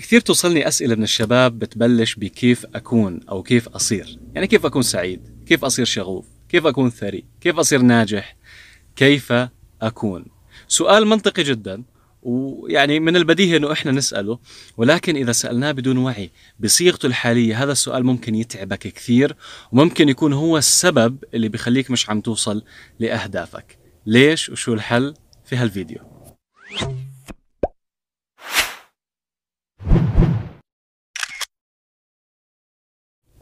كثير توصلني أسئلة من الشباب بتبلش بكيف أكون أو كيف أصير يعني كيف أكون سعيد كيف أصير شغوف كيف أكون ثري كيف أصير ناجح كيف أكون سؤال منطقي جدا ويعني من البديهي انه احنا نساله ولكن اذا سالناه بدون وعي بصيغته الحاليه هذا السؤال ممكن يتعبك كثير وممكن يكون هو السبب اللي بخليك مش عم توصل لاهدافك ليش وشو الحل في هالفيديو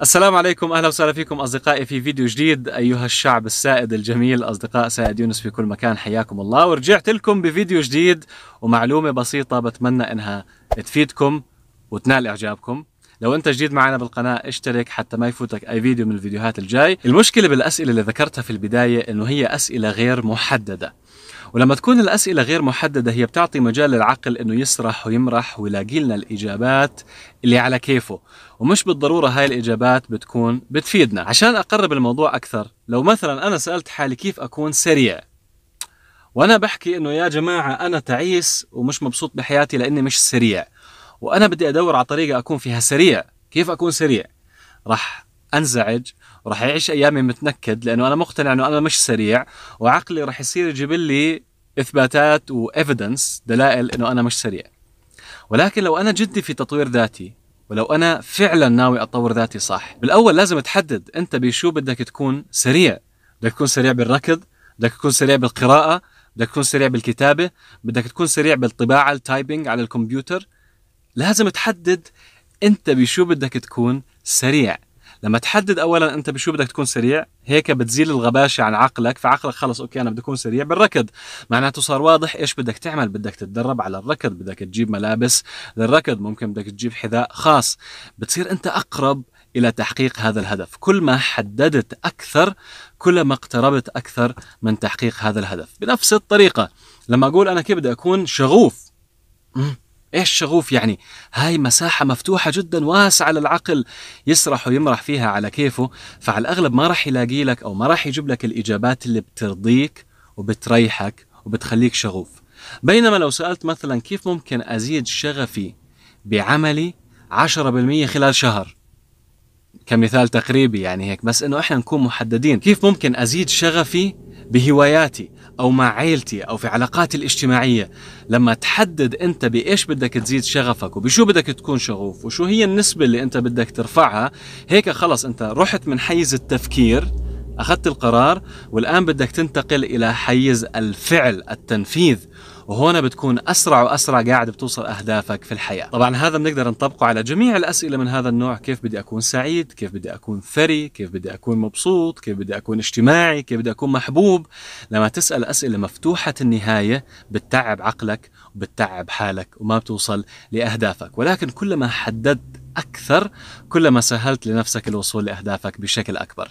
السلام عليكم اهلا وسهلا فيكم اصدقائي في فيديو جديد ايها الشعب السائد الجميل اصدقاء سائد يونس في كل مكان حياكم الله ورجعت لكم بفيديو جديد ومعلومه بسيطه بتمنى انها تفيدكم وتنال اعجابكم لو انت جديد معنا بالقناه اشترك حتى ما يفوتك اي فيديو من الفيديوهات الجاي المشكله بالاسئله اللي ذكرتها في البدايه انه هي اسئله غير محدده ولما تكون الأسئلة غير محددة هي بتعطي مجال للعقل إنه يسرح ويمرح ويلاقي لنا الإجابات اللي على كيفه ومش بالضرورة هاي الإجابات بتكون بتفيدنا عشان أقرب الموضوع أكثر لو مثلا أنا سألت حالي كيف أكون سريع وأنا بحكي إنه يا جماعة أنا تعيس ومش مبسوط بحياتي لأني مش سريع وأنا بدي أدور على طريقة أكون فيها سريع كيف أكون سريع راح انزعج وراح اعيش ايامي متنكد لانه انا مقتنع انه انا مش سريع وعقلي راح يصير يجيب لي اثباتات وايفيدنس دلائل انه انا مش سريع ولكن لو انا جدي في تطوير ذاتي ولو انا فعلا ناوي اطور ذاتي صح بالاول لازم تحدد انت بشو بدك تكون سريع بدك تكون سريع بالركض بدك تكون سريع بالقراءه بدك تكون سريع بالكتابه بدك تكون سريع بالطباعه التايبنج على الكمبيوتر لازم تحدد انت بشو بدك تكون سريع لما تحدد اولا انت بشو بدك تكون سريع هيك بتزيل الغباشه عن عقلك فعقلك خلص اوكي انا بدي اكون سريع بالركض معناته صار واضح ايش بدك تعمل بدك تتدرب على الركض بدك تجيب ملابس للركض ممكن بدك تجيب حذاء خاص بتصير انت اقرب الى تحقيق هذا الهدف كل ما حددت اكثر كل ما اقتربت اكثر من تحقيق هذا الهدف بنفس الطريقه لما اقول انا كيف بدي اكون شغوف ايش شغوف يعني هاي مساحة مفتوحة جدا واسعة للعقل يسرح ويمرح فيها على كيفه فعلى الأغلب ما راح يلاقي لك أو ما راح يجيب لك الإجابات اللي بترضيك وبتريحك وبتخليك شغوف بينما لو سألت مثلا كيف ممكن أزيد شغفي بعملي 10% خلال شهر كمثال تقريبي يعني هيك بس انه احنا نكون محددين كيف ممكن ازيد شغفي بهواياتي او مع عيلتي او في علاقاتي الاجتماعيه لما تحدد انت بايش بدك تزيد شغفك وبشو بدك تكون شغوف وشو هي النسبه اللي انت بدك ترفعها هيك خلص انت رحت من حيز التفكير اخذت القرار والان بدك تنتقل الى حيز الفعل التنفيذ وهنا بتكون اسرع واسرع قاعد بتوصل اهدافك في الحياه طبعا هذا بنقدر نطبقه على جميع الاسئله من هذا النوع كيف بدي اكون سعيد كيف بدي اكون ثري كيف بدي اكون مبسوط كيف بدي اكون اجتماعي كيف بدي اكون محبوب لما تسال اسئله مفتوحه النهايه بتتعب عقلك وبتتعب حالك وما بتوصل لاهدافك ولكن كلما حددت اكثر كلما سهلت لنفسك الوصول لاهدافك بشكل اكبر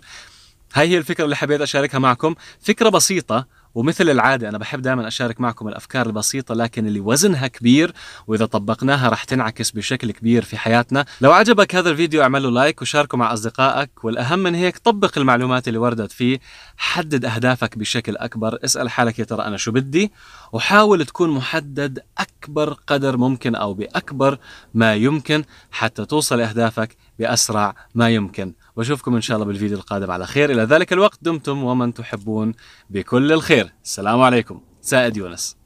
هاي هي الفكره اللي حبيت اشاركها معكم فكره بسيطه ومثل العادة أنا بحب دائما أشارك معكم الأفكار البسيطة لكن اللي وزنها كبير وإذا طبقناها رح تنعكس بشكل كبير في حياتنا لو عجبك هذا الفيديو اعمل له لايك وشاركه مع أصدقائك والأهم من هيك طبق المعلومات اللي وردت فيه حدد أهدافك بشكل أكبر اسأل حالك يا ترى أنا شو بدي وحاول تكون محدد أكبر قدر ممكن أو بأكبر ما يمكن حتى توصل لأهدافك بأسرع ما يمكن وأشوفكم إن شاء الله بالفيديو القادم على خير إلى ذلك الوقت دمتم ومن تحبون بكل الخير السلام عليكم سائد يونس